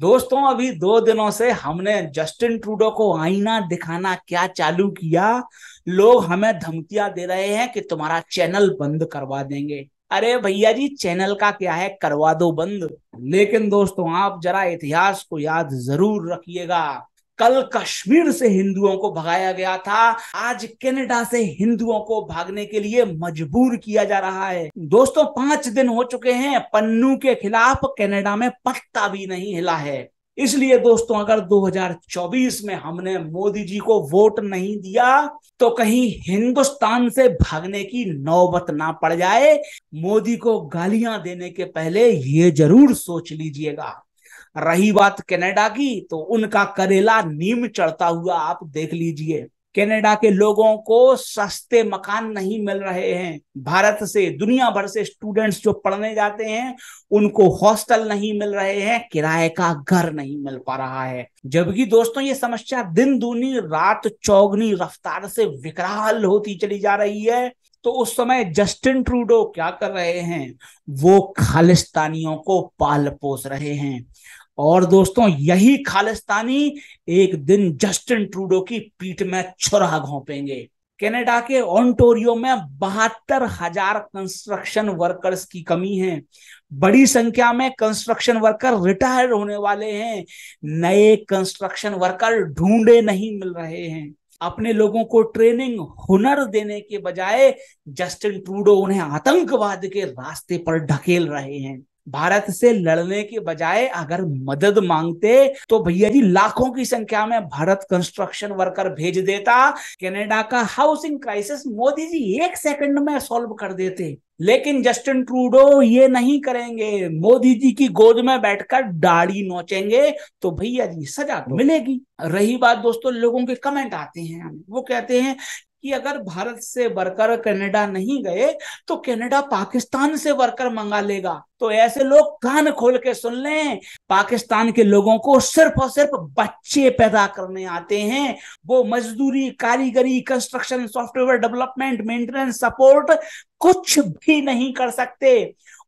दोस्तों अभी दो दिनों से हमने जस्टिन ट्रूडो को आईना दिखाना क्या चालू किया लोग हमें धमकियां दे रहे हैं कि तुम्हारा चैनल बंद करवा देंगे अरे भैया जी चैनल का क्या है करवा दो बंद लेकिन दोस्तों आप जरा इतिहास को याद जरूर रखिएगा कल कश्मीर से हिंदुओं को भगाया गया था आज कनाडा से हिंदुओं को भागने के लिए मजबूर किया जा रहा है दोस्तों पांच दिन हो चुके हैं पन्नू के खिलाफ कनाडा में पत्ता भी नहीं हिला है इसलिए दोस्तों अगर 2024 में हमने मोदी जी को वोट नहीं दिया तो कहीं हिंदुस्तान से भागने की नौबत ना पड़ जाए मोदी को गालियां देने के पहले ये जरूर सोच लीजिएगा रही बात कनाडा की तो उनका करेला नीम चढ़ता हुआ आप देख लीजिए कनाडा के लोगों को सस्ते मकान नहीं मिल रहे हैं भारत से दुनिया भर से स्टूडेंट्स जो पढ़ने जाते हैं उनको हॉस्टल नहीं मिल रहे हैं किराए का घर नहीं मिल पा रहा है जबकि दोस्तों ये समस्या दिन दूनी रात चौगनी रफ्तार से विकराल होती चली जा रही है तो उस समय जस्टिन ट्रूडो क्या कर रहे हैं वो खालिस्तानियों को पाल पोस रहे हैं और दोस्तों यही खालिस्तानी एक दिन जस्टिन ट्रूडो की पीठ में छुरा घोंपेंगे कनाडा के ऑन्टोरियो में बहत्तर हजार कंस्ट्रक्शन वर्कर्स की कमी है बड़ी संख्या में कंस्ट्रक्शन वर्कर रिटायर होने वाले हैं नए कंस्ट्रक्शन वर्कर ढूंढे नहीं मिल रहे हैं अपने लोगों को ट्रेनिंग हुनर देने के बजाय जस्टिन ट्रूडो उन्हें आतंकवाद के रास्ते पर ढकेल रहे हैं भारत से लड़ने के बजाय अगर मदद मांगते तो भैया जी लाखों की संख्या में भारत कंस्ट्रक्शन वर्कर भेज देता कनाडा का हाउसिंग क्राइसिस मोदी जी एक सेकंड में सॉल्व कर देते लेकिन जस्टिन ट्रूडो ये नहीं करेंगे मोदी जी की गोद में बैठकर दाढ़ी नोचेंगे तो भैया जी सजा तो मिलेगी रही बात दोस्तों लोगों के कमेंट आते हैं वो कहते हैं कि अगर भारत से वर्कर कनाडा नहीं गए तो कनाडा पाकिस्तान से वर्कर मंगा लेगा तो ऐसे लोग कान खोल के सुन लें पाकिस्तान के लोगों को सिर्फ और सिर्फ बच्चे पैदा करने आते हैं वो मजदूरी कारीगरी construction software development maintenance support कुछ भी नहीं कर सकते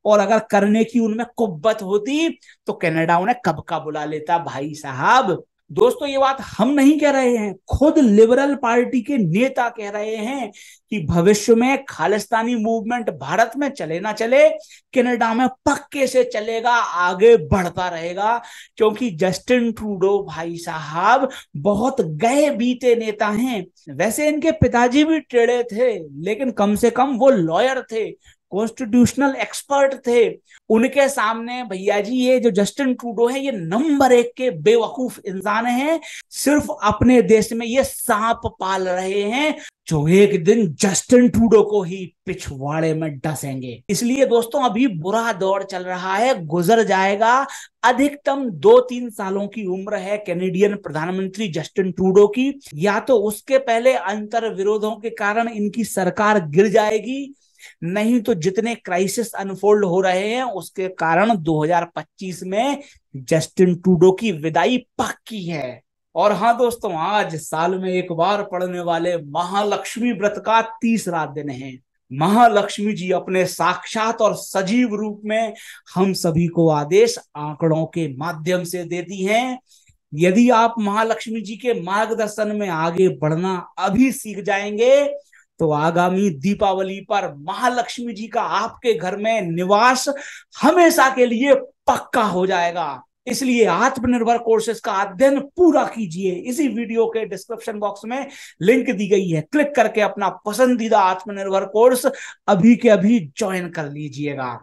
और अगर करने की उनमें कुब्बत होती तो कनाडा उन्हें कब का बुला लेता भाई साहब दोस्तों ये बात हम नहीं कह रहे हैं खुद लिबरल पार्टी के नेता कह रहे हैं कि भविष्य में खालिस्तानी मूवमेंट भारत में चले ना चले कनाडा में पक्के से चलेगा आगे बढ़ता रहेगा क्योंकि जस्टिन ट्रूडो भाई साहब बहुत गए बीते नेता हैं वैसे इनके पिताजी भी टेढ़े थे लेकिन कम से कम वो लॉयर थे कॉन्स्टिट्यूशनल एक्सपर्ट थे उनके सामने भैया जी ये जो जस्टिन ट्रूडो है ये नंबर एक के बेवकूफ इंसान हैं सिर्फ अपने देश में ये सांप पाल रहे हैं जो एक दिन जस्टिन ट्रूडो को ही पिछवाड़े में डसेंगे इसलिए दोस्तों अभी बुरा दौर चल रहा है गुजर जाएगा अधिकतम दो तीन सालों की उम्र है कैनेडियन प्रधानमंत्री जस्टिन ट्रूडो की या तो उसके पहले अंतर विरोधों के कारण इनकी सरकार गिर जाएगी नहीं तो जितने क्राइसिस अनफोल्ड हो रहे हैं उसके कारण 2025 में जस्टिन टूडो की विदाई पक्की है और हाँ दोस्तों आज साल में एक बार पढ़ने वाले महालक्ष्मी व्रत का तीसरा दिन है महालक्ष्मी जी अपने साक्षात और सजीव रूप में हम सभी को आदेश आंकड़ों के माध्यम से देती हैं यदि आप महालक्ष्मी जी के मार्गदर्शन में आगे बढ़ना अभी सीख जाएंगे तो आगामी दीपावली पर महालक्ष्मी जी का आपके घर में निवास हमेशा के लिए पक्का हो जाएगा इसलिए आत्मनिर्भर कोर्सेज का अध्ययन पूरा कीजिए इसी वीडियो के डिस्क्रिप्शन बॉक्स में लिंक दी गई है क्लिक करके अपना पसंदीदा आत्मनिर्भर कोर्स अभी के अभी ज्वाइन कर लीजिएगा